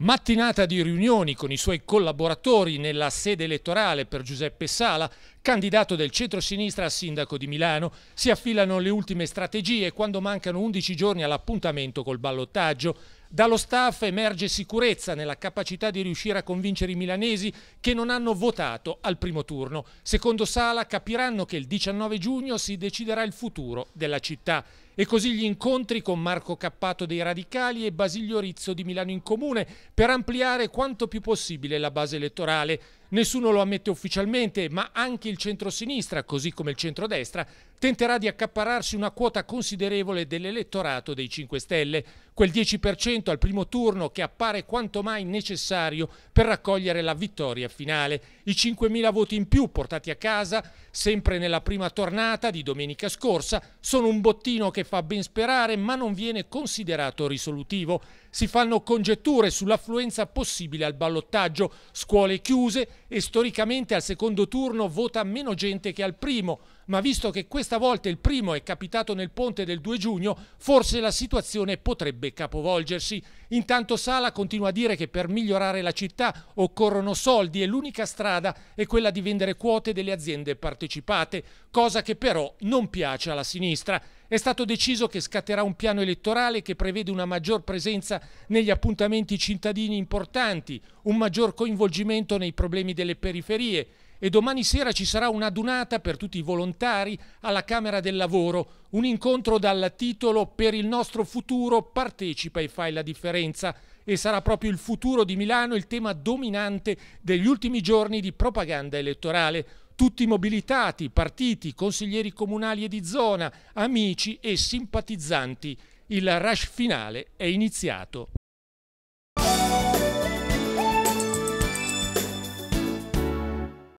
Mattinata di riunioni con i suoi collaboratori nella sede elettorale per Giuseppe Sala, candidato del centro-sinistra a sindaco di Milano, si affilano le ultime strategie quando mancano 11 giorni all'appuntamento col ballottaggio. Dallo staff emerge sicurezza nella capacità di riuscire a convincere i milanesi che non hanno votato al primo turno. Secondo Sala capiranno che il 19 giugno si deciderà il futuro della città. E così gli incontri con Marco Cappato dei Radicali e Basilio Rizzo di Milano in Comune per ampliare quanto più possibile la base elettorale. Nessuno lo ammette ufficialmente, ma anche il centro-sinistra, così come il centro-destra, tenterà di accaparrarsi una quota considerevole dell'elettorato dei 5 Stelle, quel 10% al primo turno che appare quanto mai necessario per raccogliere la vittoria finale. I 5.000 voti in più portati a casa, sempre nella prima tornata di domenica scorsa, sono un bottino che fa ben sperare ma non viene considerato risolutivo. Si fanno congetture sull'affluenza possibile al ballottaggio, scuole chiuse, e storicamente al secondo turno vota meno gente che al primo, ma visto che questa volta il primo è capitato nel ponte del 2 giugno, forse la situazione potrebbe capovolgersi. Intanto Sala continua a dire che per migliorare la città occorrono soldi e l'unica strada è quella di vendere quote delle aziende partecipate, cosa che però non piace alla sinistra. È stato deciso che scatterà un piano elettorale che prevede una maggior presenza negli appuntamenti cittadini importanti, un maggior coinvolgimento nei problemi delle periferie e domani sera ci sarà una donata per tutti i volontari alla Camera del Lavoro, un incontro dal titolo Per il nostro futuro partecipa e fai la differenza e sarà proprio il futuro di Milano il tema dominante degli ultimi giorni di propaganda elettorale tutti mobilitati, partiti, consiglieri comunali e di zona, amici e simpatizzanti. Il rush finale è iniziato.